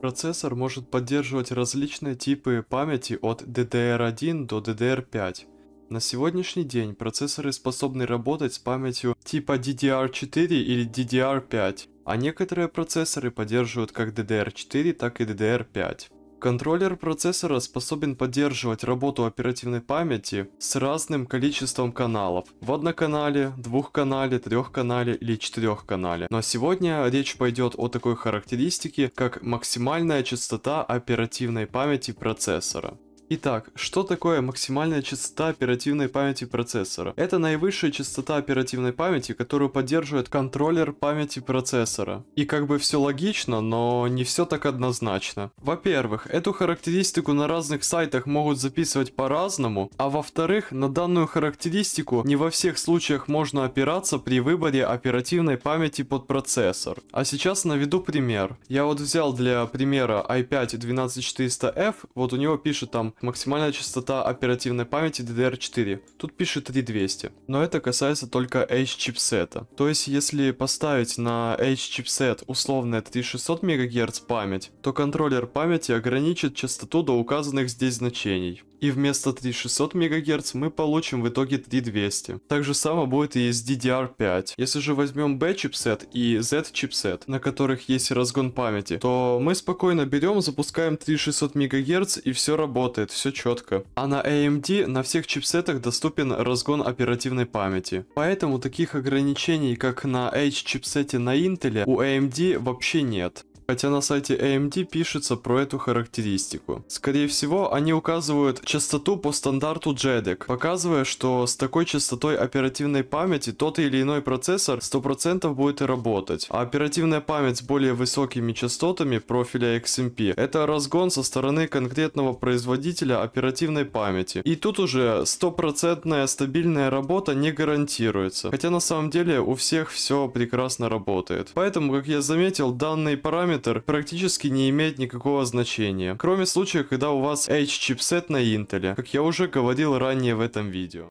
Процессор может поддерживать различные типы памяти от DDR1 до DDR5. На сегодняшний день процессоры способны работать с памятью типа DDR4 или DDR5, а некоторые процессоры поддерживают как DDR4, так и DDR5. Контроллер процессора способен поддерживать работу оперативной памяти с разным количеством каналов. В одноканале, двухканале, трехканале или четырехканале. Но сегодня речь пойдет о такой характеристике, как максимальная частота оперативной памяти процессора. Итак, что такое максимальная частота оперативной памяти процессора? Это наивысшая частота оперативной памяти, которую поддерживает контроллер памяти процессора. И как бы все логично, но не все так однозначно. Во-первых, эту характеристику на разных сайтах могут записывать по-разному, а во-вторых, на данную характеристику не во всех случаях можно опираться при выборе оперативной памяти под процессор. А сейчас наведу пример. Я вот взял для примера i5-12400F, вот у него пишет там Максимальная частота оперативной памяти DDR4. Тут пишет 3200. Но это касается только H-чипсета. То есть, если поставить на H-чипсет условно 3600 МГц память, то контроллер памяти ограничит частоту до указанных здесь значений. И вместо 3600 МГц мы получим в итоге 3200. Так же самое будет и с DDR5. Если же возьмем B-чипсет и Z-чипсет, на которых есть разгон памяти, то мы спокойно берем, запускаем 3600 МГц и все работает работает, все четко. А на AMD на всех чипсетах доступен разгон оперативной памяти. Поэтому таких ограничений, как на H-чипсете на Intel, у AMD вообще нет хотя на сайте AMD пишется про эту характеристику. Скорее всего, они указывают частоту по стандарту JEDEC, показывая, что с такой частотой оперативной памяти тот или иной процессор 100% будет и работать. А оперативная память с более высокими частотами профиля XMP – это разгон со стороны конкретного производителя оперативной памяти. И тут уже стопроцентная стабильная работа не гарантируется, хотя на самом деле у всех все прекрасно работает. Поэтому, как я заметил, данные параметры параметр практически не имеет никакого значения, кроме случая, когда у вас H-чипсет на Intel, как я уже говорил ранее в этом видео.